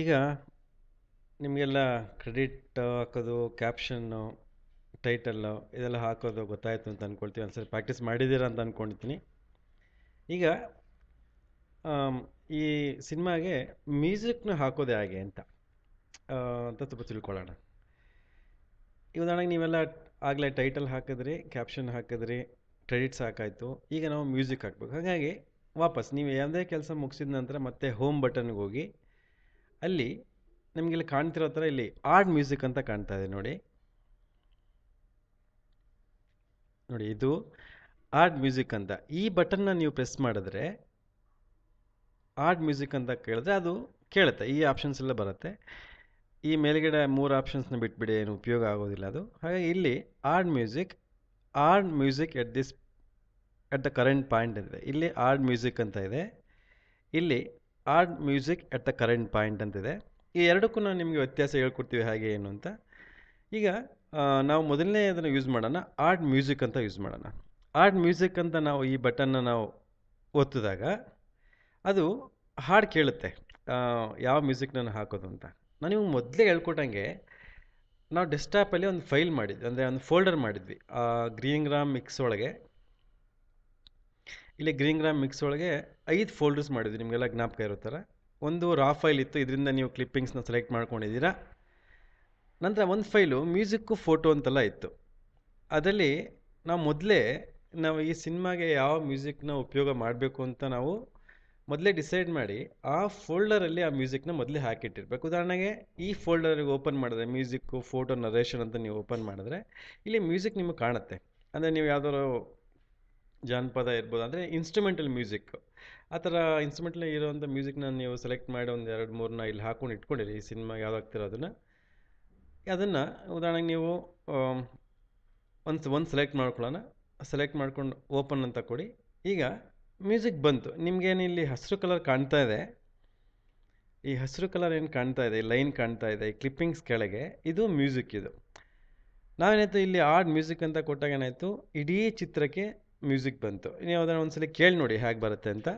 ಈಗ ನಿಮಗೆಲ್ಲ ಕ್ರೆಡಿಟ್ ಹಾಕೋದು ಕ್ಯಾಪ್ಷನ್ನು ಟೈಟಲ್ಲು ಇದೆಲ್ಲ ಹಾಕೋದು ಗೊತ್ತಾಯಿತು ಅಂತ ಅಂದ್ಕೊಳ್ತೀವಿ ಸರಿ ಪ್ರಾಕ್ಟೀಸ್ ಮಾಡಿದ್ದೀರಾ ಅಂತ ಅಂದ್ಕೊಂಡಿದ್ದೀನಿ ಈಗ ಈ ಸಿನಿಮಾಗೆ ಮ್ಯೂಸಿಕ್ನ ಹಾಕೋದು ಹಾಗೆ ಅಂತ ಅಂತ ಸ್ವಲ್ಪ ತಿಳ್ಕೊಳ್ಳೋಣ ಈ ಉದಾಹರಣೆಗೆ ನೀವೆಲ್ಲ ಆಗಲೇ ಟೈಟಲ್ ಹಾಕಿದ್ರಿ ಕ್ಯಾಪ್ಷನ್ ಹಾಕಿದ್ರಿ ಕ್ರೆಡಿಟ್ಸ್ ಹಾಕಾಯಿತು ಈಗ ನಾವು ಮ್ಯೂಸಿಕ್ ಹಾಕ್ಬೇಕು ಹಾಗಾಗಿ ವಾಪಸ್ ನೀವು ಯಾವುದೇ ಕೆಲಸ ಮುಗಿಸಿದ ನಂತರ ಮತ್ತೆ ಹೋಮ್ ಬಟನ್ಗೆ ಹೋಗಿ ಅಲ್ಲಿ ಇಲ್ಲಿ ಕಾಣ್ತಿರೋ ಥರ ಇಲ್ಲಿ ಆರ್ಡ್ ಮ್ಯೂಸಿಕ್ ಅಂತ ಕಾಣ್ತಾ ಇದೆ ನೋಡಿ ನೋಡಿ ಇದು ಆಡ್ ಮ್ಯೂಸಿಕ್ ಅಂತ ಈ ಬಟನ್ನ ನೀವು ಪ್ರೆಸ್ ಮಾಡಿದ್ರೆ ಆರ್ಡ್ ಮ್ಯೂಸಿಕ್ ಅಂತ ಕೇಳಿದ್ರೆ ಅದು ಕೇಳುತ್ತೆ ಈ ಆಪ್ಷನ್ಸ್ ಎಲ್ಲ ಬರುತ್ತೆ ಈ ಮೇಲ್ಗಡೆ ಮೂರು ಆಪ್ಷನ್ಸ್ನ ಬಿಟ್ಬಿಡಿ ಏನು ಉಪಯೋಗ ಆಗೋದಿಲ್ಲ ಅದು ಹಾಗಾಗಿ ಇಲ್ಲಿ add music add music at this at the current point ಇದೆ ಇಲ್ಲಿ ಆರ್ಡ್ ಮ್ಯೂಸಿಕ್ ಅಂತ ಇದೆ ಇಲ್ಲಿ add music at the current point ಅಂತಿದೆ ಈ ಎರಡಕ್ಕೂ ನಾವು ನಿಮಗೆ ವ್ಯತ್ಯಾಸ ಹೇಳ್ಕೊಡ್ತೀವಿ ಹಾಗೆ ಏನು ಅಂತ ಈಗ ನಾವು ಮೊದಲನೇ ಅದನ್ನು ಯೂಸ್ ಮಾಡೋಣ ಆರ್ಟ್ ಮ್ಯೂಸಿಕ್ ಅಂತ ಯೂಸ್ ಮಾಡೋಣ ಆರ್ಟ್ ಮ್ಯೂಸಿಕ್ ಅಂತ ನಾವು ಈ ಬಟನ್ನ ನಾವು ಒತ್ತಿದಾಗ ಅದು ಹಾಡು ಕೇಳುತ್ತೆ ಯಾವ ಮ್ಯೂಸಿಕ್ ನಾನು ಹಾಕೋದು ಅಂತ ನಾನು ನಿಮ್ಗೆ ಮೊದಲೇ ಹೇಳ್ಕೊಟ್ಟಂಗೆ ನಾವು ಡೆಸ್ಕ್ಟಾಪಲ್ಲಿ ಒಂದು ಫೈಲ್ ಮಾಡಿದ್ವಿ ಅಂದರೆ ಒಂದು ಫೋಲ್ಡರ್ ಮಾಡಿದ್ವಿ ಗ್ರೀನ್ ಗ್ರಾಮ್ ಮಿಕ್ಸ್ ಒಳಗೆ ಇಲ್ಲಿ ಗ್ರೀನ್ ಗ್ರಾಮ್ ಮಿಕ್ಸ್ ಒಳಗೆ ಐದು ಫೋಲ್ಡರ್ಸ್ ಮಾಡಿದ್ವಿ ನಿಮಗೆಲ್ಲ ಜ್ಞಾಪಕ ಇರೋ ಥರ ಒಂದು ರಾ ಫೈಲ್ ಇತ್ತು ಇದರಿಂದ ನೀವು ಕ್ಲಿಪ್ಪಿಂಗ್ಸ್ನ ಸೆಲೆಕ್ಟ್ ಮಾಡ್ಕೊಂಡಿದ್ದೀರಾ ನಂತರ ಒಂದು ಫೈಲು ಮ್ಯೂಸಿಕ್ಕು ಫೋಟೋ ಅಂತೆಲ್ಲ ಇತ್ತು ಅದರಲ್ಲಿ ನಾವು ಮೊದಲೇ ನಾವು ಈ ಸಿನಿಮಾಗೆ ಯಾವ ಮ್ಯೂಸಿಕ್ನ ಉಪಯೋಗ ಮಾಡಬೇಕು ಅಂತ ನಾವು ಮೊದಲೇ ಡಿಸೈಡ್ ಮಾಡಿ ಆ ಫೋಲ್ಡರಲ್ಲಿ ಆ ಮ್ಯೂಸಿಕ್ನ ಮೊದಲೇ ಹಾಕಿಟ್ಟಿರ್ಬೇಕು ಉದಾಹರಣೆಗೆ ಈ ಫೋಲ್ಡರ್ಗೆ ಓಪನ್ ಮಾಡಿದ್ರೆ ಮ್ಯೂಸಿಕ್ಕು ಫೋಟೋ ನರೇಷನ್ ಅಂತ ನೀವು ಓಪನ್ ಮಾಡಿದ್ರೆ ಇಲ್ಲಿ ಮ್ಯೂಸಿಕ್ ನಿಮಗೆ ಕಾಣುತ್ತೆ ಅಂದರೆ ನೀವು ಯಾವುದಾದ್ರು ಜಾನಪದ ಇರ್ಬೋದು ಅಂದರೆ ಇನ್ಸ್ಟ್ರುಮೆಂಟಲ್ ಮ್ಯೂಸಿಕ್ ಆ ಥರ ಇನ್ಸ್ಟ್ರೂಮೆಂಟ್ಲೇ ಇರೋವಂಥ ಮ್ಯೂಸಿಕ್ನ ನೀವು ಸೆಲೆಕ್ಟ್ ಮಾಡಿ ಒಂದು ಎರಡು ಮೂರನ್ನ ಇಲ್ಲಿ ಹಾಕೊಂಡು ಇಟ್ಕೊಂಡಿರಿ ಈ ಸಿನಿಮಾ ಯಾವ್ದಾಗ್ತಿರೋ ಅದನ್ನು ಅದನ್ನು ಉದಾಹರಣೆಗೆ ನೀವು ಒಂದು ಒಂದು ಸೆಲೆಕ್ಟ್ ಮಾಡ್ಕೊಳ್ಳೋಣ ಸೆಲೆಕ್ಟ್ ಮಾಡ್ಕೊಂಡು ಓಪನ್ ಅಂತ ಕೊಡಿ ಈಗ ಮ್ಯೂಸಿಕ್ ಬಂತು ನಿಮಗೇನು ಇಲ್ಲಿ ಹಸಿರು ಕಲರ್ ಕಾಣ್ತಾ ಇದೆ ಈ ಹಸಿರು ಕಲರ್ ಏನು ಕಾಣ್ತಾ ಇದೆ ಈ ಲೈನ್ ಕಾಣ್ತಾ ಇದೆ ಈ ಕ್ಲಿಪ್ಪಿಂಗ್ಸ್ ಕೆಳಗೆ ಇದು ಮ್ಯೂಸಿಕ್ ಇದು ನಾವೇನಾಯಿತು ಇಲ್ಲಿ ಆಡ್ ಮ್ಯೂಸಿಕ್ ಅಂತ ಕೊಟ್ಟಾಗ ಏನಾಯಿತು ಇಡೀ ಚಿತ್ರಕ್ಕೆ ಮ್ಯೂಸಿಕ್ ಬಂತು ಇನ್ನು ಅದನ್ನು ಒಂದ್ಸಲ ಕೇಳಿ ನೋಡಿ ಹೇಗೆ ಬರುತ್ತೆ ಅಂತ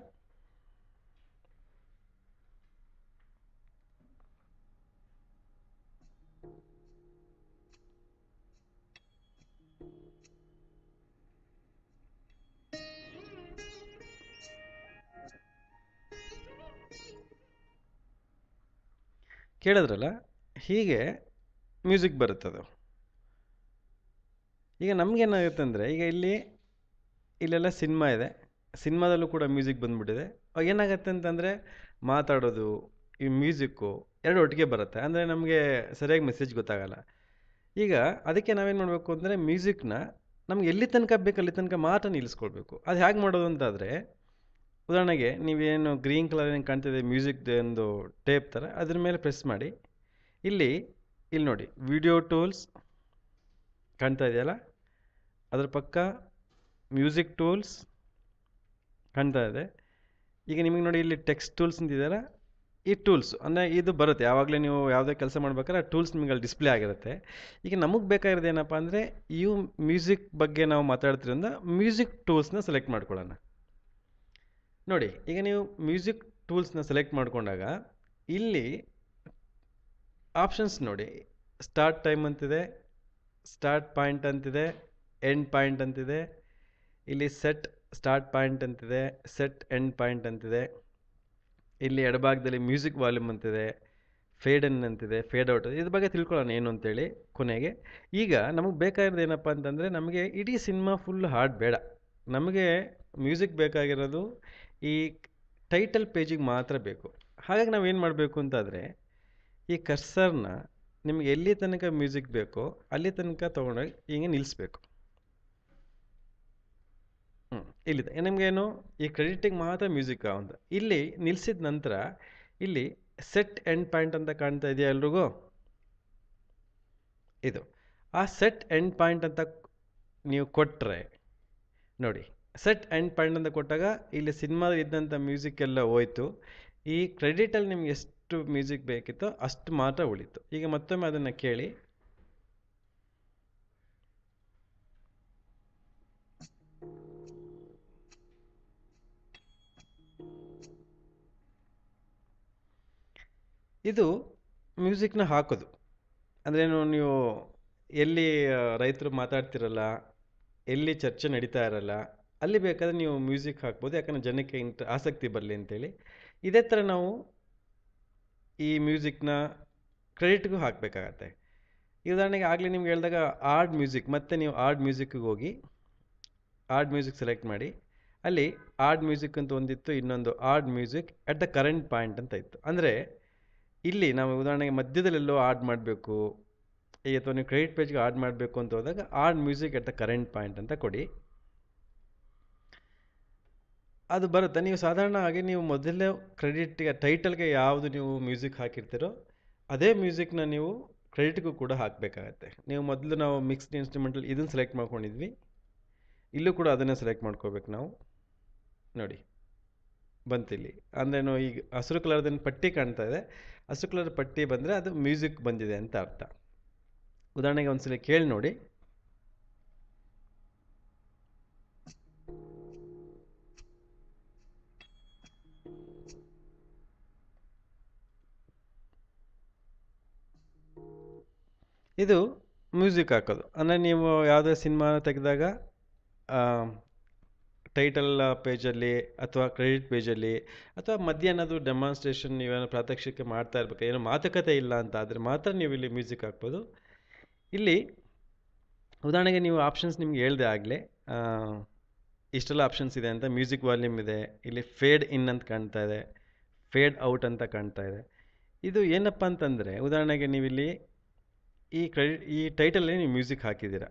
ಕೇಳಿದ್ರಲ್ಲ ಹೀಗೆ ಮ್ಯೂಸಿಕ್ ಬರುತ್ತದು ಈಗ ಏನಾಗುತ್ತೆ ಅಂದರೆ ಈಗ ಇಲ್ಲಿ ಇಲ್ಲೆಲ್ಲ ಸಿನ್ಮಾ ಇದೆ ಸಿನ್ಮಾದಲ್ಲೂ ಕೂಡ ಮ್ಯೂಸಿಕ್ ಬಂದುಬಿಟ್ಟಿದೆ ಏನಾಗುತ್ತೆ ಅಂತಂದರೆ ಮಾತಾಡೋದು ಈ ಮ್ಯೂಸಿಕ್ಕು ಎರಡು ಒಟ್ಟಿಗೆ ಬರುತ್ತೆ ಅಂದರೆ ನಮಗೆ ಸರಿಯಾಗಿ ಮೆಸೇಜ್ ಗೊತ್ತಾಗಲ್ಲ ಈಗ ಅದಕ್ಕೆ ನಾವೇನು ಮಾಡಬೇಕು ಅಂದರೆ ಮ್ಯೂಸಿಕ್ನ ನಮ್ಗೆ ಎಲ್ಲಿ ತನಕ ಬೇಕು ಅಲ್ಲಿ ತನಕ ಮಾತ್ರ ನಿಲ್ಲಿಸ್ಕೊಳ್ಬೇಕು ಅದು ಹೇಗೆ ಮಾಡೋದು ಅಂತಾದರೆ ಉದಾಹರಣೆಗೆ ನೀವೇನು ಗ್ರೀನ್ ಕಲರ್ ಏನು ಕಾಣ್ತಿದೆ ಮ್ಯೂಸಿಕ್ದು ಒಂದು ಟೇಪ್ ಥರ ಅದ್ರ ಮೇಲೆ ಪ್ರೆಸ್ ಮಾಡಿ ಇಲ್ಲಿ ಇಲ್ಲಿ ನೋಡಿ ವಿಡಿಯೋ ಟೂಲ್ಸ್ ಕಾಣ್ತಾ ಇದೆಯಲ್ಲ ಅದ್ರ ಪಕ್ಕ ಮ್ಯೂಸಿಕ್ ಟೂಲ್ಸ್ ಕಾಣ್ತಾ ಇದೆ ಈಗ ನಿಮಗೆ ನೋಡಿ ಇಲ್ಲಿ ಟೆಕ್ಸ್ಟ್ ಟೂಲ್ಸ್ ಅಂತಿದೆಯಲ್ಲ ಈ ಟೂಲ್ಸ್ ಅಂದರೆ ಇದು ಬರುತ್ತೆ ಯಾವಾಗಲೇ ನೀವು ಯಾವುದೇ ಕೆಲಸ ಮಾಡ್ಬೇಕಾದ್ರೆ ಆ ಟೂಲ್ಸ್ ನಿಮಗೆ ಅಲ್ಲಿ ಡಿಸ್ಪ್ಲೇ ಆಗಿರುತ್ತೆ ಈಗ ನಮಗೆ ಬೇಕಾಗಿರೋದು ಏನಪ್ಪ ಅಂದರೆ ಇವು ಮ್ಯೂಸಿಕ್ ಬಗ್ಗೆ ನಾವು ಮಾತಾಡ್ತಿರೋದ್ರಿಂದ ಮ್ಯೂಸಿಕ್ ಟೂಲ್ಸ್ನ ಸೆಲೆಕ್ಟ್ ಮಾಡ್ಕೊಳ್ಳೋಣ ನೋಡಿ ಈಗ ನೀವು ಮ್ಯೂಸಿಕ್ ಟೂಲ್ಸ್ನ ಸೆಲೆಕ್ಟ್ ಮಾಡಿಕೊಂಡಾಗ ಇಲ್ಲಿ ಆಪ್ಷನ್ಸ್ ನೋಡಿ ಸ್ಟಾರ್ಟ್ ಟೈಮ್ ಅಂತಿದೆ ಸ್ಟಾರ್ಟ್ ಪಾಯಿಂಟ್ ಅಂತಿದೆ ಎಂಡ್ ಪಾಯಿಂಟ್ ಅಂತಿದೆ ಇಲ್ಲಿ ಸೆಟ್ ಸ್ಟಾರ್ಟ್ ಪಾಯಿಂಟ್ ಅಂತಿದೆ ಸೆಟ್ ಎಂಡ್ ಪಾಯಿಂಟ್ ಅಂತಿದೆ ಇಲ್ಲಿ ಎಡಭಾಗದಲ್ಲಿ ಮ್ಯೂಸಿಕ್ ವಾಲ್ಯೂಮ್ ಅಂತಿದೆ ಫೇಡ್ ಇನ್ ಅಂತಿದೆ ಫೇಡ್ ಔಟ್ ಇದ್ರ ಬಗ್ಗೆ ತಿಳ್ಕೊಳ್ಳೋಣ ಏನು ಅಂತೇಳಿ ಕೊನೆಗೆ ಈಗ ನಮಗೆ ಬೇಕಾಗಿರೋದು ಏನಪ್ಪ ಅಂತಂದರೆ ನಮಗೆ ಇಡೀ ಸಿನಿಮಾ ಫುಲ್ ಹಾಡ್ ಬೇಡ ನಮಗೆ ಮ್ಯೂಸಿಕ್ ಬೇಕಾಗಿರೋದು ಈ ಟೈಟಲ್ ಪೇಜಿಗೆ ಮಾತ್ರ ಬೇಕು ಹಾಗಾಗಿ ನಾವು ಏನು ಮಾಡಬೇಕು ಅಂತಾದರೆ ಈ ಕರ್ಸರ್ನ ನಿಮಗೆ ಎಲ್ಲಿ ತನಕ ಮ್ಯೂಸಿಕ್ ಬೇಕೋ ಅಲ್ಲಿ ತನಕ ತೊಗೊಂಡೋಗಿ ಹಿಂಗೆ ನಿಲ್ಲಿಸ್ಬೇಕು ಹ್ಞೂ ಇಲ್ಲಿದೆ ನಿಮಗೇನು ಈ ಕ್ರೆಡಿಟಿಗೆ ಮಾತ್ರ ಮ್ಯೂಸಿಕ್ ಒಂದು ಇಲ್ಲಿ ನಿಲ್ಲಿಸಿದ ನಂತರ ಇಲ್ಲಿ ಸೆಟ್ ಎಂಡ್ ಪಾಯಿಂಟ್ ಅಂತ ಕಾಣ್ತಾ ಇದೆಯಾ ಎಲ್ರಿಗೂ ಇದು ಆ ಸೆಟ್ ಎಂಡ್ ಪಾಯಿಂಟ್ ಅಂತ ನೀವು ಕೊಟ್ಟರೆ ನೋಡಿ ಸೆಟ್ ಎಂಡ್ ಪಾಯಿಂಟ್ ಅಂತ ಕೊಟ್ಟಾಗ ಇಲ್ಲಿ ಸಿನಿಮಾದಲ್ಲಿ ಇದ್ದಂಥ ಮ್ಯೂಸಿಕ್ ಎಲ್ಲ ಹೋಯ್ತು ಈ ಕ್ರೆಡಿಟಲ್ಲಿ ನಿಮ್ಗೆ ಎಷ್ಟು ಮ್ಯೂಸಿಕ್ ಬೇಕಿತ್ತೋ ಅಷ್ಟು ಮಾತ್ರ ಉಳಿತು ಈಗ ಮತ್ತೊಮ್ಮೆ ಅದನ್ನು ಕೇಳಿ ಇದು ಮ್ಯೂಸಿಕ್ನ ಹಾಕೋದು ಅಂದ್ರೇನು ನೀವು ಎಲ್ಲಿ ರೈತರು ಮಾತಾಡ್ತಿರಲ್ಲ ಎಲ್ಲಿ ಚರ್ಚೆ ನಡೀತಾ ಇರಲ್ಲ ಅಲ್ಲಿ ಬೇಕಾದರೆ ನೀವು ಮ್ಯೂಸಿಕ್ ಹಾಕ್ಬೋದು ಯಾಕಂದರೆ ಜನಕ್ಕೆ ಇಂಟ್ ಆಸಕ್ತಿ ಬರಲಿ ಅಂತೇಳಿ ಇದೇ ಥರ ನಾವು ಈ ಮ್ಯೂಸಿಕ್ನ ಕ್ರೆಡಿಟ್ಗೂ ಹಾಕಬೇಕಾಗತ್ತೆ ಈ ಉದಾಹರಣೆಗೆ ಆಗಲೇ ನಿಮ್ಗೆ ಹೇಳಿದಾಗ ಆರ್ಡ್ ಮ್ಯೂಸಿಕ್ ಮತ್ತು ನೀವು ಆರ್ಡ್ ಮ್ಯೂಸಿಕ್ಗೆ ಹೋಗಿ ಆರ್ಡ್ ಮ್ಯೂಸಿಕ್ ಸೆಲೆಕ್ಟ್ ಮಾಡಿ ಅಲ್ಲಿ ಆರ್ಡ್ ಮ್ಯೂಸಿಕ್ ಅಂತ ಒಂದಿತ್ತು ಇನ್ನೊಂದು add music at the current point ಅಂತ ಇತ್ತು ಅಂದರೆ ಇಲ್ಲಿ ನಾವು ಉದಾಹರಣೆಗೆ ಮಧ್ಯದಲ್ಲೆಲ್ಲೋ ಆಡ್ ಮಾಡಬೇಕು ಈಗ ಅಥವಾ ನೀವು ಕ್ರೆಡಿಟ್ ಪೇಜ್ಗೆ ಆಡ್ ಮಾಡಬೇಕು ಅಂತ ಹೋದಾಗ add music at the current point ಅಂತ ಕೊಡಿ ಅದು ಬರುತ್ತೆ ನೀವು ಸಾಧಾರಣ ಹಾಗೆ ನೀವು ಮೊದಲೇ ಕ್ರೆಡಿಟ್ಗೆ ಟೈಟಲ್ಗೆ ಯಾವುದು ನೀವು ಮ್ಯೂಸಿಕ್ ಹಾಕಿರ್ತೀರೋ ಅದೇ ಮ್ಯೂಸಿಕ್ನ ನೀವು ಕ್ರೆಡಿಟ್ಗೂ ಕೂಡ ಹಾಕಬೇಕಾಗತ್ತೆ ನೀವು ಮೊದಲು ನಾವು ಮಿಕ್ಸ್ಡ್ ಇನ್ಸ್ಟ್ರೂಮೆಂಟಲ್ಲಿ ಇದನ್ನು ಸೆಲೆಕ್ಟ್ ಮಾಡ್ಕೊಂಡಿದ್ವಿ ಇಲ್ಲೂ ಕೂಡ ಅದನ್ನೇ ಸೆಲೆಕ್ಟ್ ಮಾಡ್ಕೋಬೇಕು ನಾವು ನೋಡಿ ಬಂತಿಲ್ಲಿ ಅಂದ್ರೇನು ಈಗ ಹಸಿರು ಕಲರ್ದನ್ನು ಪಟ್ಟಿ ಕಾಣ್ತಾ ಇದೆ ಹಸಿರು ಕಲರ್ ಪಟ್ಟಿ ಬಂದರೆ ಅದು ಮ್ಯೂಸಿಕ್ ಬಂದಿದೆ ಅಂತ ಅರ್ಥ ಉದಾಹರಣೆಗೆ ಒಂದ್ಸಲ ಕೇಳಿ ನೋಡಿ ಇದು ಮ್ಯೂಸಿಕ್ ಹಾಕೋದು ಅಂದರೆ ನೀವು ಯಾವುದೇ ಸಿನಿಮಾ ತೆಗೆದಾಗ ಟೈಟಲ್ ಪೇಜಲ್ಲಿ ಅಥವಾ ಕ್ರೆಡಿಟ್ ಪೇಜಲ್ಲಿ ಅಥವಾ ಮಧ್ಯಾಹ್ನದ್ದು ಡೆಮಾನ್ಸ್ಟ್ರೇಷನ್ ನೀವೇನೋ ಪ್ರಾತ್ಯಕ್ಷಿಕೆ ಮಾಡ್ತಾ ಇರ್ಬೇಕು ಏನೋ ಮಾತುಕತೆ ಇಲ್ಲ ಅಂತ ಆದರೆ ಮಾತ್ರ ನೀವು ಇಲ್ಲಿ ಮ್ಯೂಸಿಕ್ ಹಾಕ್ಬೋದು ಇಲ್ಲಿ ಉದಾಹರಣೆಗೆ ನೀವು ಆಪ್ಷನ್ಸ್ ನಿಮ್ಗೆ ಹೇಳಿದೆ ಆಗಲೇ ಇಷ್ಟೆಲ್ಲ ಆಪ್ಷನ್ಸ್ ಇದೆ ಅಂತ ಮ್ಯೂಸಿಕ್ ವಾಲ್ಯೂಮ್ ಇದೆ ಇಲ್ಲಿ ಫೇಡ್ ಇನ್ ಅಂತ ಕಾಣ್ತಾ ಇದೆ ಫೇಡ್ ಔಟ್ ಅಂತ ಕಾಣ್ತಾ ಇದೆ ಇದು ಏನಪ್ಪ ಅಂತಂದರೆ ಉದಾಹರಣೆಗೆ ನೀವಿಲ್ಲಿ ಈ ಕ್ರೆಡಿಟ್ ಈ ಟೈಟಲಲ್ಲಿ ನೀವು ಮ್ಯೂಸಿಕ್ ಹಾಕಿದ್ದೀರಾ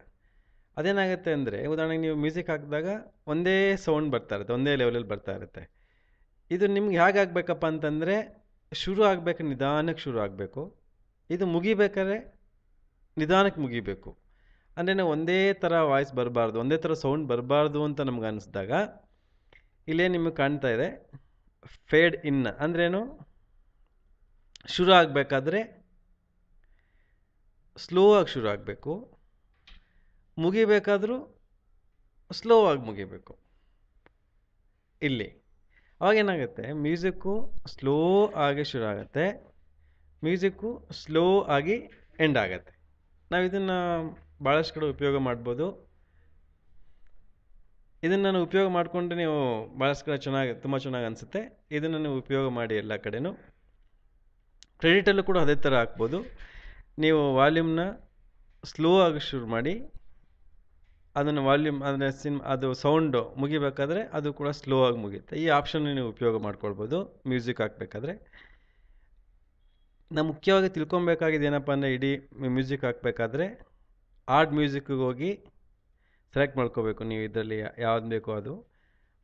ಅದೇನಾಗುತ್ತೆ ಅಂದರೆ ಉದಾಹರಣೆಗೆ ನೀವು ಮ್ಯೂಸಿಕ್ ಹಾಕಿದಾಗ ಒಂದೇ ಸೌಂಡ್ ಬರ್ತಾ ಇರುತ್ತೆ ಒಂದೇ ಲೆವೆಲಲ್ಲಿ ಬರ್ತಾ ಇರುತ್ತೆ ಇದು ನಿಮ್ಗೆ ಹೇಗೆ ಆಗಬೇಕಪ್ಪ ಅಂತಂದರೆ ಶುರು ಆಗಬೇಕು ನಿಧಾನಕ್ಕೆ ಶುರು ಆಗಬೇಕು ಇದು ಮುಗಿಬೇಕಾದ್ರೆ ನಿಧಾನಕ್ಕೆ ಮುಗಿಬೇಕು ಅಂದರೆ ನಾವು ಒಂದೇ ಥರ ವಾಯ್ಸ್ ಬರಬಾರ್ದು ಒಂದೇ ಥರ ಸೌಂಡ್ ಬರಬಾರ್ದು ಅಂತ ನಮ್ಗೆ ಅನ್ನಿಸಿದಾಗ ಇಲ್ಲೇ ನಿಮಗೆ ಕಾಣ್ತಾ ಇದೆ ಫೇಡ್ ಇನ್ ಅಂದ್ರೇನು ಶುರು ಆಗಬೇಕಾದ್ರೆ ಸ್ಲೋ ಆಗಿ ಶುರು ಆಗಬೇಕು ಮುಗಿಬೇಕಾದರೂ ಸ್ಲೋ ಆಗಿ ಮುಗಿಬೇಕು ಇಲ್ಲಿ ಅವಾಗ ಏನಾಗುತ್ತೆ ಮ್ಯೂಸಿಕ್ಕು ಸ್ಲೋ ಆಗಿ ಶುರು ಆಗುತ್ತೆ ಮ್ಯೂಸಿಕ್ಕು ಸ್ಲೋ ಆಗಿ ಎಂಡ್ ಆಗುತ್ತೆ ನಾವು ಇದನ್ನು ಭಾಳಷ್ಟು ಕಡೆ ಉಪಯೋಗ ಮಾಡ್ಬೋದು ಇದನ್ನು ನಾನು ಉಪಯೋಗ ಮಾಡಿಕೊಂಡ್ರೆ ನೀವು ಭಾಳಷ್ಟು ಕಡೆ ಚೆನ್ನಾಗಿ ತುಂಬ ಚೆನ್ನಾಗಿ ಅನಿಸುತ್ತೆ ಇದನ್ನು ನೀವು ಉಪಯೋಗ ಮಾಡಿ ಎಲ್ಲ ಕಡೆನೂ ಕ್ರೆಡಿಟಲ್ಲೂ ಕೂಡ ಅದೇ ಥರ ಹಾಕ್ಬೋದು ನೀವು ವಾಲ್ಯೂಮ್ನ ಸ್ಲೋ ಆಗಿ ಶುರು ಮಾಡಿ ಅದನ್ನು ವಾಲ್ಯೂಮ್ ಅದನ್ನು ಸಿನ್ ಅದು ಸೌಂಡು ಮುಗಿಬೇಕಾದ್ರೆ ಅದು ಕೂಡ ಸ್ಲೋ ಆಗಿ ಮುಗಿಯುತ್ತೆ ಈ ಆಪ್ಷನ್ ನೀವು ಉಪಯೋಗ ಮಾಡ್ಕೊಳ್ಬೋದು ಮ್ಯೂಸಿಕ್ ಹಾಕ್ಬೇಕಾದ್ರೆ ನಾವು ಮುಖ್ಯವಾಗಿ ತಿಳ್ಕೊಬೇಕಾಗಿದೆ ಏನಪ್ಪ ಅಂದರೆ ಇಡೀ ಮ್ಯೂಸಿಕ್ ಹಾಕ್ಬೇಕಾದ್ರೆ ಆರ್ಡ್ ಮ್ಯೂಸಿಕ್ಗೆ ಹೋಗಿ ಸೆಲೆಕ್ಟ್ ಮಾಡ್ಕೋಬೇಕು ನೀವು ಇದರಲ್ಲಿ ಯಾವ್ದು ಬೇಕೋ ಅದು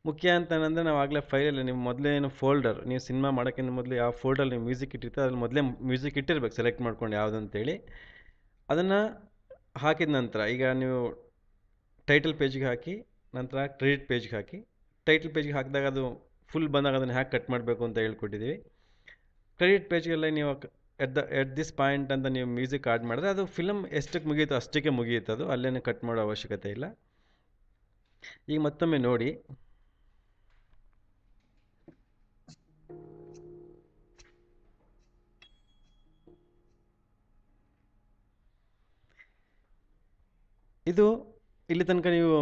ಮುಖ್ಯ ಅಂತಂದರೆ ನಾವು ಆಗಲೇ ಫೈಲಲ್ಲಿ ನಿಮ್ಮ ಮೊದಲೇ ಏನು ಫೋಲ್ಡರ್ ನೀವು ಸಿನಿಮಾ ಮಾಡೋಕ್ಕಿಂತ ಮೊದಲು ಯಾವ ಫೋಲ್ಡರ್ ನೀವು ಮ್ಯೂಸಿಕ್ ಇಟ್ಟಿರ್ತೀರ ಅದ್ರಲ್ಲಿ ಮೊದಲೇ ಮ್ಯೂಸಿಕ್ ಇಟ್ಟಿರ್ಬೇಕು ಸೆಲೆಕ್ಟ್ ಮಾಡ್ಕೊಂಡು ಯಾವುದಂತೇಳಿ ಅಂತೇಳಿ ಅದನ್ನು ಹಾಕಿದ ನಂತರ ಈಗ ನೀವು ಟೈಟಲ್ ಪೇಜ್ಗೆ ಹಾಕಿ ನಂತರ ಕ್ರೆಡಿಟ್ ಪೇಜ್ಗೆ ಹಾಕಿ ಟೈಟಲ್ ಪೇಜ್ಗೆ ಹಾಕಿದಾಗ ಅದು ಫುಲ್ ಬಂದಾಗ ಅದನ್ನು ಹ್ಯಾಕ್ ಕಟ್ ಮಾಡಬೇಕು ಅಂತ ಹೇಳ್ಕೊಟ್ಟಿದ್ದೀವಿ ಕ್ರೆಡಿಟ್ ಪೇಜ್ಗೆಲ್ಲ ನೀವು at the at this point ಅಂತ ನೀವು ಮ್ಯೂಸಿಕ್ ಆ್ಯಡ್ ಮಾಡಿದ್ರೆ ಅದು ಫಿಲಮ್ ಎಷ್ಟಕ್ಕೆ ಮುಗಿಯುತ್ತೋ ಅಷ್ಟಕ್ಕೆ ಮುಗಿಯುತ್ತೆ ಅದು ಅಲ್ಲೇ ಕಟ್ ಮಾಡೋ ಅವಶ್ಯಕತೆ ಇಲ್ಲ ಈಗ ಮತ್ತೊಮ್ಮೆ ನೋಡಿ ಇದು ಇಲ್ಲಿ ತನಕ ನೀವು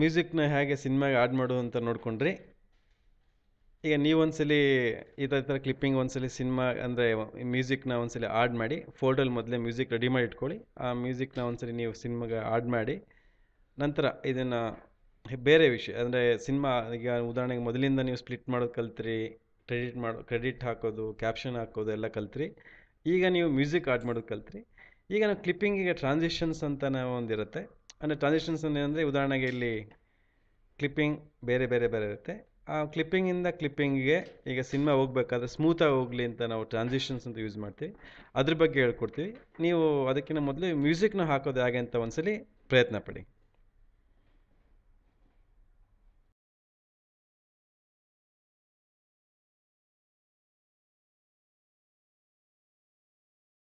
ಮ್ಯೂಸಿಕ್ನ ಹೇಗೆ ಸಿನಿಮಾಗೆ ಆ್ಯಡ್ ಮಾಡೋದು ಅಂತ ನೋಡಿಕೊಂಡ್ರಿ ಈಗ ನೀವು ಒಂದ್ಸಲಿ ಈ ಥರ ಥರ ಕ್ಲಿಪ್ಪಿಂಗ್ ಒಂದ್ಸಲಿ ಸಿನಿಮಾ ಅಂದರೆ ಮ್ಯೂಸಿಕ್ನ ಒಂದ್ಸಲಿ ಆ್ಯಡ್ ಮಾಡಿ ಫೋಟೋಲ್ಲಿ ಮೊದಲೇ ಮ್ಯೂಸಿಕ್ ರೆಡಿ ಮಾಡಿ ಇಟ್ಕೊಳ್ಳಿ ಆ ಮ್ಯೂಸಿಕ್ನ ಒಂದ್ಸಲಿ ನೀವು ಸಿನಿಮಾಗೆ ಆ್ಯಡ್ ಮಾಡಿ ನಂತರ ಇದನ್ನು ಬೇರೆ ವಿಷಯ ಅಂದರೆ ಸಿನಿಮಾ ಈಗ ಉದಾಹರಣೆಗೆ ಮೊದಲಿಂದ ನೀವು ಸ್ಪ್ಲಿಟ್ ಮಾಡೋದು ಕಲ್ತ್ರಿ ಕ್ರೆಡಿಟ್ ಮಾಡೋ ಕ್ರೆಡಿಟ್ ಹಾಕೋದು ಕ್ಯಾಪ್ಷನ್ ಹಾಕೋದು ಎಲ್ಲ ಕಲ್ತ್ರಿ ಈಗ ನೀವು ಮ್ಯೂಸಿಕ್ ಆ್ಯಡ್ ಮಾಡೋದು ಕಲ್ತ್ರಿ ಈಗ ನಾವು ಕ್ಲಿಪ್ಪಿಂಗಿಗೆ ಟ್ರಾನ್ಸಿಷನ್ಸ್ ಅಂತ ನಾವು ಒಂದಿರುತ್ತೆ ಅಂದರೆ ಟ್ರಾನ್ಸಾಕ್ಷನ್ಸ್ ಅಂದರೆ ಉದಾಹರಣೆಗೆ ಇಲ್ಲಿ ಕ್ಲಿಪ್ಪಿಂಗ್ ಬೇರೆ ಬೇರೆ ಬೇರೆ ಇರುತ್ತೆ ಆ ಕ್ಲಿಪ್ಪಿಂಗಿಂದ ಕ್ಲಿಪ್ಪಿಂಗ್ಗೆ ಈಗ ಸಿನಿಮಾ ಹೋಗಬೇಕಾದ್ರೆ ಸ್ಮೂತಾಗಿ ಹೋಗಲಿ ಅಂತ ನಾವು ಟ್ರಾನ್ಸಿಷನ್ಸ್ ಅಂತ ಯೂಸ್ ಮಾಡ್ತೀವಿ ಅದ್ರ ಬಗ್ಗೆ ಹೇಳ್ಕೊಡ್ತೀವಿ ನೀವು ಅದಕ್ಕಿಂತ ಮೊದಲು ಮ್ಯೂಸಿಕ್ನ ಹಾಕೋದು ಹಾಗೆ ಅಂತ ಒಂದ್ಸಲಿ ಪ್ರಯತ್ನ ಪಡಿ